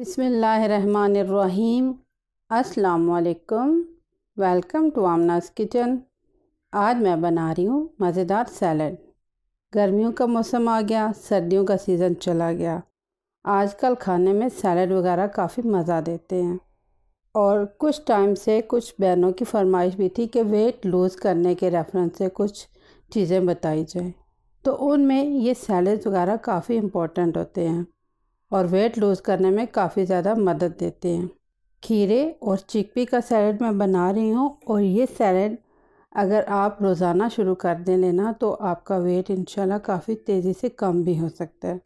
بسم اللہ الرحمن الرحیم السلام علیکم ویلکم ٹو آمناز کچن آج میں بنا رہی ہوں مزیدار سیلڈ گرمیوں کا موسم آ گیا سردیوں کا سیزن چلا گیا آج کل کھانے میں سیلڈ وغیرہ کافی مزہ دیتے ہیں اور کچھ ٹائم سے کچھ بہنوں کی فرمائش بھی تھی کہ ویٹ لوز کرنے کے ریفرنس سے کچھ چیزیں بتائی جائیں تو ان میں یہ سیلڈ وغیرہ کافی امپورٹنٹ ہوتے ہیں اور ویٹ لوز کرنے میں کافی زیادہ مدد دیتے ہیں کھیرے اور چکپی کا سیلڈ میں بنا رہی ہوں اور یہ سیلڈ اگر آپ روزانہ شروع کر دیں لینا تو آپ کا ویٹ انشاءاللہ کافی تیزی سے کم بھی ہو سکتا ہے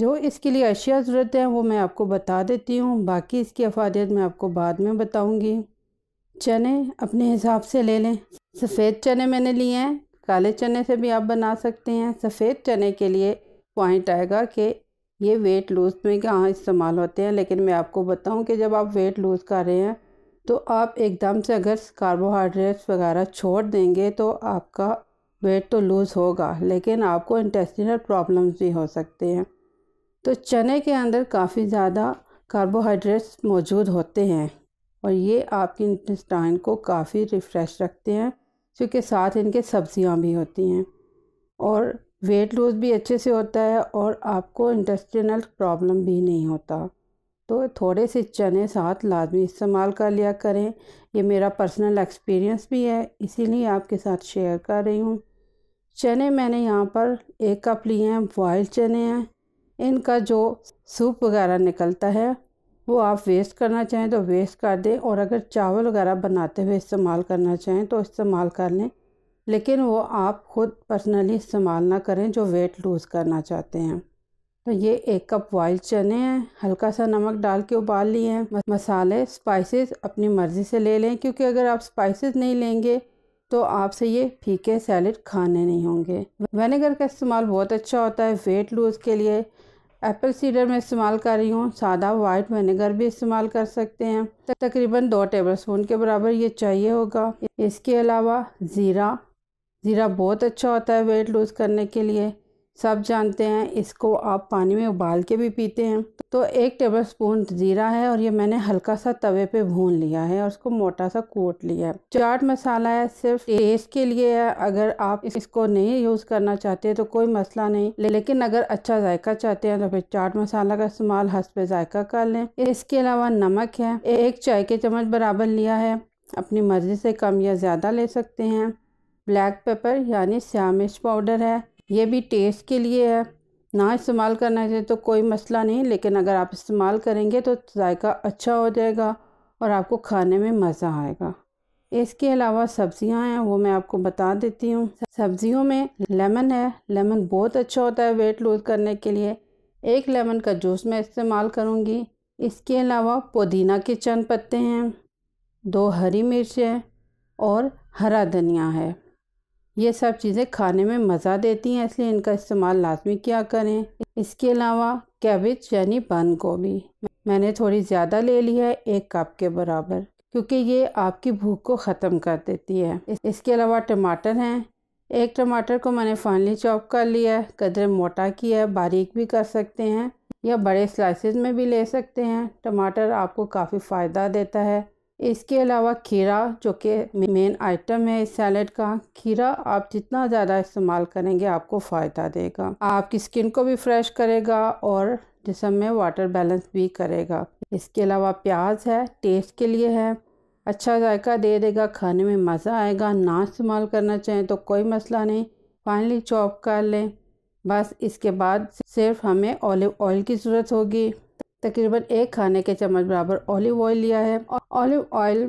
جو اس کے لیے اشیاء ضرورت ہیں وہ میں آپ کو بتا دیتی ہوں باقی اس کی افادیت میں آپ کو بعد میں بتاؤں گی چنے اپنے حساب سے لے لیں سفید چنے میں نے لیے ہیں کالے چنے سے بھی آپ بنا سکتے ہیں سفید چنے کے لیے پوائنٹ آئے گا کہ یہ ویٹ لوز میں کہاں استعمال ہوتے ہیں لیکن میں آپ کو بتاؤں کہ جب آپ ویٹ لوز کر رہے ہیں تو آپ ایک دم سے اگر کاربوہائیڈریٹس وغیرہ چھوڑ دیں گے تو آپ کا ویٹ تو لوز ہوگا لیکن آپ کو انٹیسٹینل پرابلمز بھی ہو سکتے ہیں تو چنے کے اندر کافی زیادہ کاربوہائیڈریٹس موجود ہوتے ہیں اور یہ آپ کی انٹسٹائن کو کافی ریفریش رکھتے ہیں کیونکہ ساتھ ان کے سبزیاں بھی ہوتی ہیں اور ویٹ لوز بھی اچھے سے ہوتا ہے اور آپ کو انٹسٹینل پرابلم بھی نہیں ہوتا تو تھوڑے سے چنے ساتھ لازمی استعمال کر لیا کریں یہ میرا پرسنل ایکسپیرینس بھی ہے اسی لیے آپ کے ساتھ شیئر کر رہی ہوں چنے میں نے یہاں پر ایک کپ لیے ہیں بوائل چنے ہیں ان کا جو سوپ وغیرہ نکلتا ہے وہ آپ ویسٹ کرنا چاہیں تو ویسٹ کر دیں اور اگر چاول وغیرہ بناتے ہوئے استعمال کرنا چاہیں تو استعمال کر لیں لیکن وہ آپ خود پرسنلی استعمال نہ کریں جو ویٹ لوز کرنا چاہتے ہیں تو یہ ایک کپ وائل چنے ہیں ہلکا سا نمک ڈال کے ابال لیے ہیں مسالے سپائسز اپنی مرضی سے لے لیں کیونکہ اگر آپ سپائسز نہیں لیں گے تو آپ سے یہ پھیکے سیلڈ کھانے نہیں ہوں گے وینیگر کا استعمال بہت اچھا ہوتا ہے ویٹ لوز کے لیے ایپل سیڈر میں استعمال کر رہی ہوں سادہ وائٹ وینیگر بھی استعمال کر سکتے ہیں تقریباً دو ٹیبل سپون کے برابر یہ چاہیے ہوگا اس کے علاوہ زیرہ زیرہ بہت اچھا ہوتا ہے ویٹ لوز کرنے کے لیے سب جانتے ہیں اس کو آپ پانی میں ابال کے بھی پیتے ہیں تو ایک ٹیبل سپون زیرہ ہے اور یہ میں نے ہلکا سا توے پہ بھون لیا ہے اور اس کو موٹا سا کوٹ لیا ہے چاٹ مسالہ ہے صرف ٹیس کے لیے ہے اگر آپ اس کو نہیں یوز کرنا چاہتے تو کوئی مسئلہ نہیں لیکن اگر اچھا ذائقہ چاہتے ہیں تو پھر چاٹ مسالہ کا استعمال حسب پہ ذائقہ کر لیں اس کے علاوہ نمک ہے ایک چائے کے چمچ برابر لیا ہے اپنی مرضی سے کم یا زیادہ لے سکتے ہیں بلیک پیپر یعنی سیاہ مرچ پاؤڈر ہے یہ بھی ٹیسٹ کے لیے ہے نہ استعمال کرنا چاہیے تو کوئی مسئلہ نہیں لیکن اگر آپ استعمال کریں گے تو ذائقہ اچھا ہو جائے گا اور آپ کو کھانے میں مزہ آئے گا اس کے علاوہ سبزیاں ہیں وہ میں آپ کو بتا دیتی ہوں سبزیوں میں لیمن ہے لیمن بہت اچھا ہوتا ہے ویٹ لوز کرنے کے لیے ایک لیمن کا جوس میں استعمال کروں گی اس کے علاوہ پودینہ کے چند پتے ہیں دو ہری مرچیں اور ہرا دھنیا ہے یہ سب چیزیں کھانے میں مزہ دیتی ہیں اس لیے ان کا استعمال لازمی کیا کریں اس کے علاوہ کیبج یعنی بند گوبھی میں نے تھوڑی زیادہ لے لی ہے ایک کپ کے برابر کیونکہ یہ آپ کی بھوک کو ختم کر دیتی ہے اس کے علاوہ ٹماٹر ہیں ایک ٹماٹر کو میں نے فائنلی چاپ کر لیا ہے قدر موٹا کی ہے باریک بھی کر سکتے ہیں یا بڑے سلائسز میں بھی لے سکتے ہیں ٹماٹر آپ کو کافی فائدہ دیتا ہے اس کے علاوہ کھیرا جو کہ مین آئٹم ہے اس سیلیڈ کا کھیرا آپ جتنا زیادہ استعمال کریں گے آپ کو فائدہ دے گا آپ کی سکن کو بھی فریش کرے گا اور جسم میں واٹر بیلنس بھی کرے گا اس کے علاوہ پیاز ہے ٹیسٹ کے لیے ہے اچھا ذائقہ دے دے گا کھانے میں مزہ آئے گا نہ استعمال کرنا چاہیں تو کوئی مسئلہ نہیں فائنلی چوپ کر لیں بس اس کے بعد صرف ہمیں اولیو آئل کی ضرورت ہوگی تقریباً ایک کھانے کے چمچ برابر اولیو آئل لیا ہے اور اولیو آئل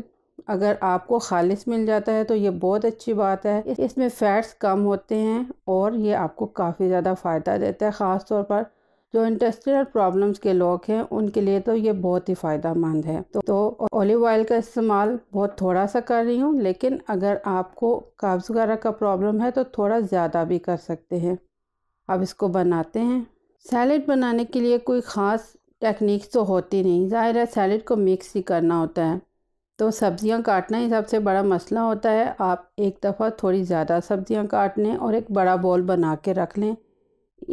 اگر آپ کو خالص مل جاتا ہے تو یہ بہت اچھی بات ہے اس میں فیٹس کم ہوتے ہیں اور یہ آپ کو کافی زیادہ فائدہ دیتا ہے خاص طور پر جو انٹسٹرل پرابلمز کے لوگ ہیں ان کے لیے تو یہ بہت ہی فائدہ مند ہے تو اولیو آئل کا استعمال بہت تھوڑا سا کر رہی ہوں لیکن اگر آپ کو کاغذ وغیرہ کا پرابلم ہے تو تھوڑا زیادہ بھی کر سکتے ہیں اب اس کو بناتے ہیں سیلڈ بنانے کے لیے کوئی خاص ٹیکنیکس تو ہوتی نہیں ظاہر ہے سیلڈ کو مکس ہی کرنا ہوتا ہے تو سبزیاں کاٹنا ہی سب سے بڑا مسئلہ ہوتا ہے آپ ایک دفعہ تھوڑی زیادہ سبزیاں کاٹ لیں اور ایک بڑا بول بنا کے رکھ لیں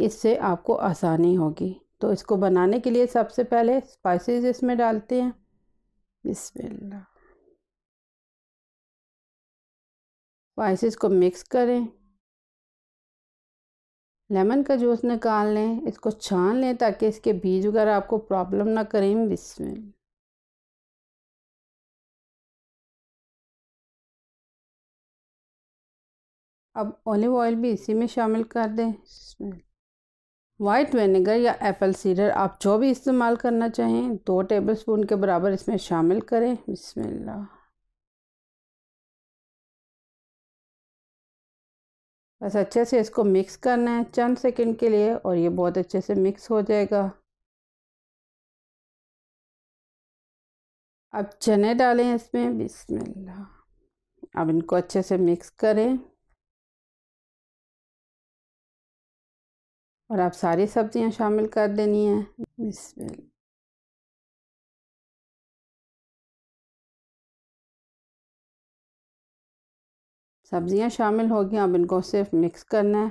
اس سے آپ کو آسانی ہوگی تو اس کو بنانے کے لیے سب سے پہلے اسپائسیز اس میں ڈالتے ہیں بسم اللہ اسپائسیز کو مکس کریں لیمن کا جوس نکال لیں اس کو چھان لیں تاکہ اس کے بیج وغیرہ آپ کو پرابلم نہ کریں بسمل اب اولیو آئل بھی اسی میں شامل کر دیں وائٹ وینیگر یا ایپل سیڈر آپ جو بھی استعمال کرنا چاہیں دو ٹیبل سپون کے برابر اس میں شامل کریں بسم اللہ بس اچھے سے اس کو مکس کرنا ہے چند سیکنڈ کے لیے اور یہ بہت اچھے سے مکس ہو جائے گا اب چنے ڈالیں اس میں بسم اللہ اب ان کو اچھے سے مکس کریں اور آپ ساری سبزیاں شامل کر دینی ہیں بسم اللہ سبزیاں شامل ہو گیا اب ان کو صرف مکس کرنا ہے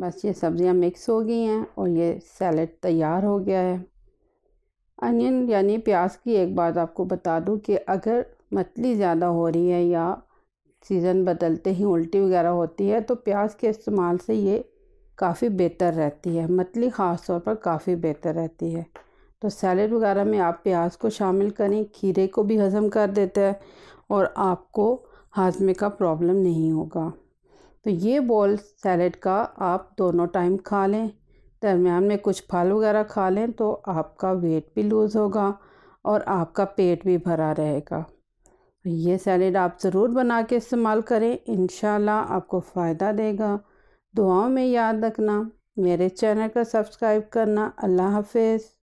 بس یہ سبزیاں مکس ہو گئی ہیں اور یہ سیلٹ تیار ہو گیا ہے انین یعنی پیاز کی ایک بات آپ کو بتا دوں کہ اگر متلی زیادہ ہو رہی ہے یا سیزن بدلتے ہی الٹی وغیرہ ہوتی ہے تو پیاز کے استعمال سے یہ کافی بہتر رہتی ہے متلی خاص طور پر کافی بہتر رہتی ہے تو سیلیڈ وغیرہ میں آپ پیاز کو شامل کریں کھیرے کو بھی ہضم کر دیتا ہے اور آپ کو ہاضمے کا پرابلم نہیں ہوگا تو یہ بول سیلیڈ کا آپ دونوں ٹائم کھا لیں درمیان میں کچھ پھل وغیرہ کھا لیں تو آپ کا ویٹ بھی لوز ہوگا اور آپ کا پیٹ بھی بھرا رہے گا یہ سیلیڈ آپ ضرور بنا کے استعمال کریں انشاءاللہ آپ کو فائدہ دے گا دعاؤں میں یاد رکھنا میرے چینل کو سبسکرائب کرنا اللہ حافظ